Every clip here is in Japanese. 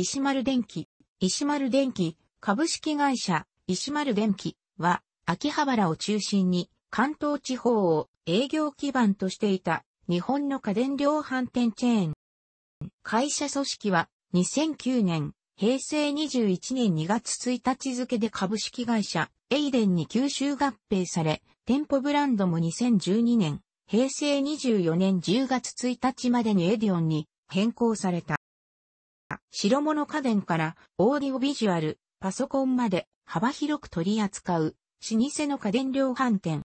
石丸電機、石丸電機、株式会社、石丸電機は、秋葉原を中心に、関東地方を営業基盤としていた、日本の家電量販店チェーン。会社組織は、2009年、平成21年2月1日付で株式会社、エイデンに吸収合併され、店舗ブランドも2012年、平成24年10月1日までにエディオンに変更された。白物家電からオーディオビジュアル、パソコンまで幅広く取り扱う老舗の家電量販店。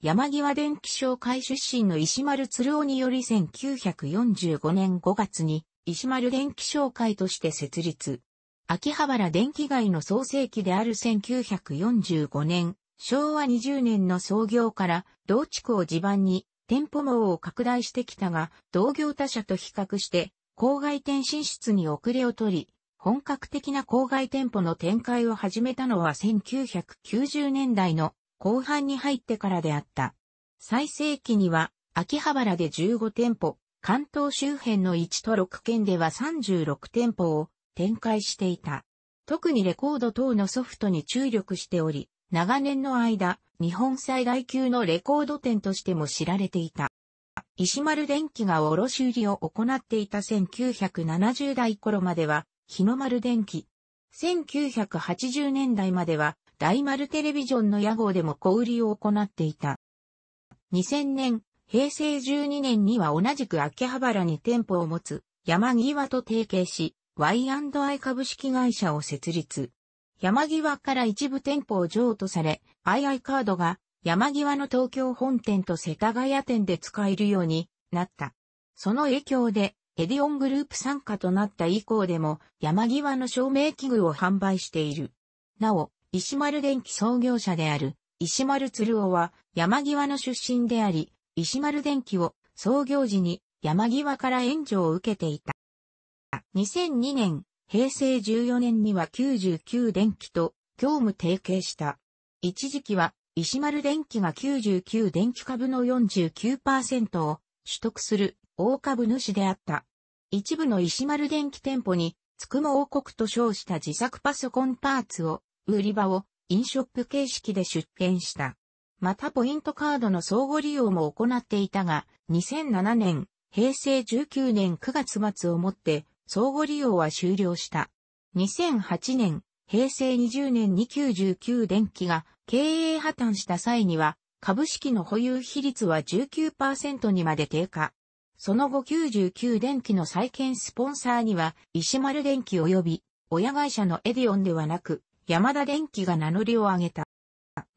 山際電気商会出身の石丸鶴尾により1945年5月に石丸電気商会として設立。秋葉原電気街の創世期である1945年、昭和20年の創業から同地区を地盤に店舗網を拡大してきたが、同業他社と比較して郊外店進出に遅れを取り、本格的な郊外店舗の展開を始めたのは1990年代の後半に入ってからであった。最盛期には、秋葉原で15店舗、関東周辺の1都6県では36店舗を展開していた。特にレコード等のソフトに注力しており、長年の間、日本最大級のレコード店としても知られていた。石丸電機が卸売りを行っていた1970代頃までは、日の丸電機。1980年代までは、大丸テレビジョンの屋号でも小売りを行っていた。2000年、平成12年には同じく秋葉原に店舗を持つ、山際と提携し、Y&I 株式会社を設立。山際から一部店舗を譲渡され、II カードが山際の東京本店と世田谷店で使えるようになった。その影響で、エディオングループ参加となった以降でも、山際の照明器具を販売している。なお、石丸電機創業者である、石丸鶴尾は、山際の出身であり、石丸電機を創業時に山際から援助を受けていた。2002年、平成14年には99電機と業務提携した。一時期は石丸電機が99電機株の49%を取得する大株主であった。一部の石丸電機店舗に、つくも王国と称した自作パソコンパーツを、売り場を、インショップ形式で出店した。またポイントカードの相互利用も行っていたが、2007年、平成19年9月末をもって、相互利用は終了した。2008年、平成20年に99電機が経営破綻した際には、株式の保有比率は19%にまで低下。その後99電機の再建スポンサーには、石丸電機及び、親会社のエディオンではなく、山田電機が名乗りを上げた。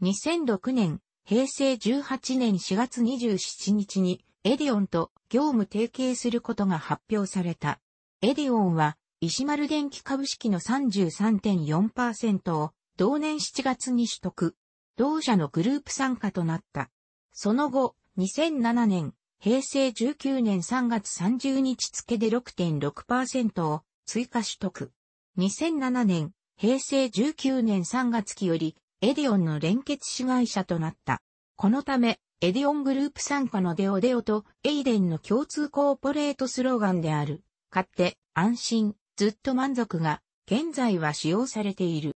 2006年、平成18年4月27日に、エディオンと業務提携することが発表された。エディオンは、石丸電機株式の33.4%を、同年7月に取得。同社のグループ参加となった。その後、2007年、平成19年3月30日付で6.6%を追加取得。2007年、平成19年3月期より、エディオンの連結子会社となった。このため、エディオングループ参加のデオデオとエイデンの共通コーポレートスローガンである。買って、安心、ずっと満足が、現在は使用されている。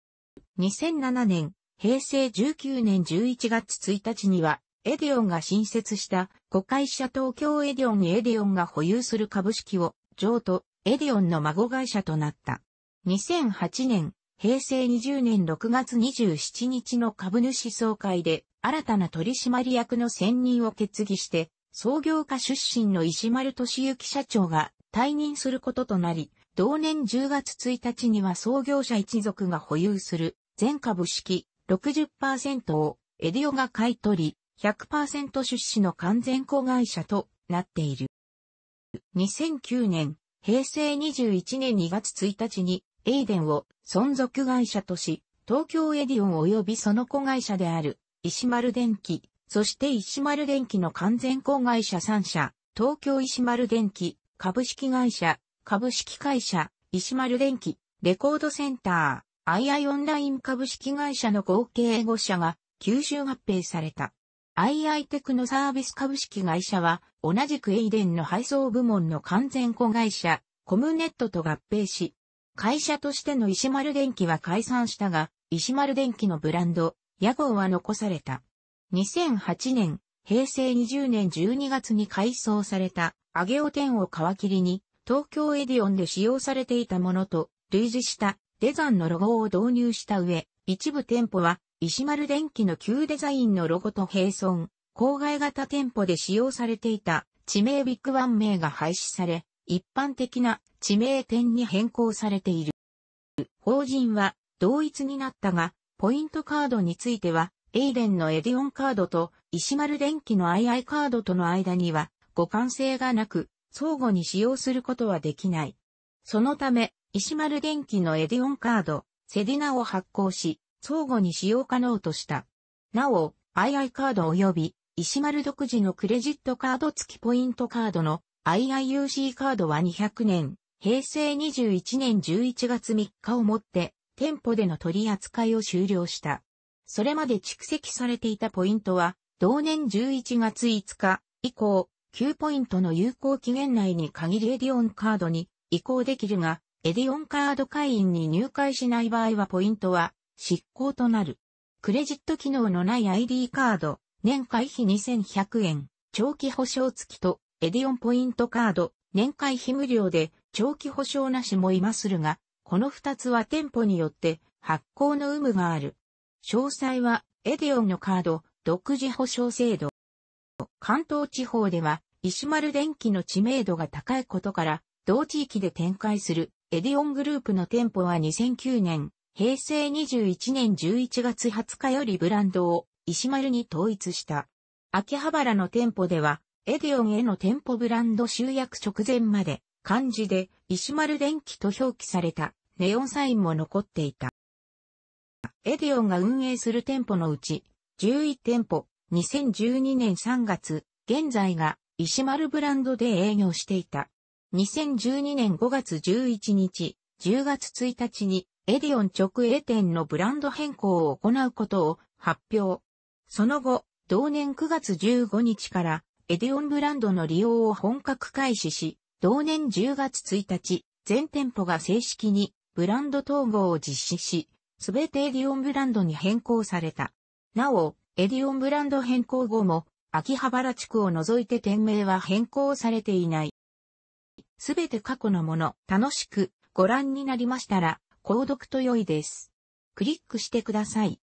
2007年、平成19年11月1日には、エディオンが新設した子会社東京エディオンにエディオンが保有する株式を譲渡、エディオンの孫会社となった。2008年、平成20年6月27日の株主総会で新たな取締役の選任を決議して、創業家出身の石丸敏幸社長が退任することとなり、同年10月1日には創業者一族が保有する全株式60%をエディオが買い取り、100%出資の完全子会社となっている。2009年、平成21年2月1日に、エイデンを存続会社とし、東京エディオン及びその子会社である、石丸電機、そして石丸電機の完全子会社3社、東京石丸電機、株式会社、株式会社、石丸電機、レコードセンター、アイアイオンライン株式会社の合計5社が吸収合併された。アイアイテクノサービス株式会社は同じくエイデンの配送部門の完全子会社コムネットと合併し、会社としての石丸電機は解散したが、石丸電機のブランド、屋号は残された。2008年、平成20年12月に改装された、アゲオ店を皮切りに、東京エディオンで使用されていたものと、類似したデザンのロゴを導入した上、一部店舗は、石丸電機の旧デザインのロゴと並存、郊外型店舗で使用されていた地名ビッグワン名が廃止され、一般的な地名店に変更されている。法人は同一になったが、ポイントカードについては、エイデンのエディオンカードと石丸電機の II カードとの間には互換性がなく、相互に使用することはできない。そのため、石丸電機のエディオンカード、セディナを発行し、相互に使用可能とした。なお、II カード及び、石丸独自のクレジットカード付きポイントカードの IIUC カードは200年、平成21年11月3日をもって、店舗での取り扱いを終了した。それまで蓄積されていたポイントは、同年11月5日以降、9ポイントの有効期限内に限りエディオンカードに移行できるが、エディオンカード会員に入会しない場合はポイントは失効となる。クレジット機能のない ID カード、年会費2100円、長期保証付きと、エディオンポイントカード、年会費無料で、長期保証なしもいまするが、この2つは店舗によって発行の有無がある。詳細は、エディオンのカード、独自保証制度。関東地方では、石丸電機の知名度が高いことから、同地域で展開するエディオングループの店舗は2009年、平成21年11月20日よりブランドを石丸に統一した。秋葉原の店舗では、エディオンへの店舗ブランド集約直前まで、漢字で石丸電機と表記されたネオンサインも残っていた。エディオンが運営する店舗のうち、11店舗、2012年3月、現在が石丸ブランドで営業していた。2012年5月11日、10月1日にエディオン直営店のブランド変更を行うことを発表。その後、同年9月15日からエディオンブランドの利用を本格開始し、同年10月1日、全店舗が正式にブランド統合を実施し、すべてエディオンブランドに変更された。なお、エディオンブランド変更後も、秋葉原地区を除いて店名は変更されていない。すべて過去のもの。楽しくご覧になりましたら、購読と良いです。クリックしてください。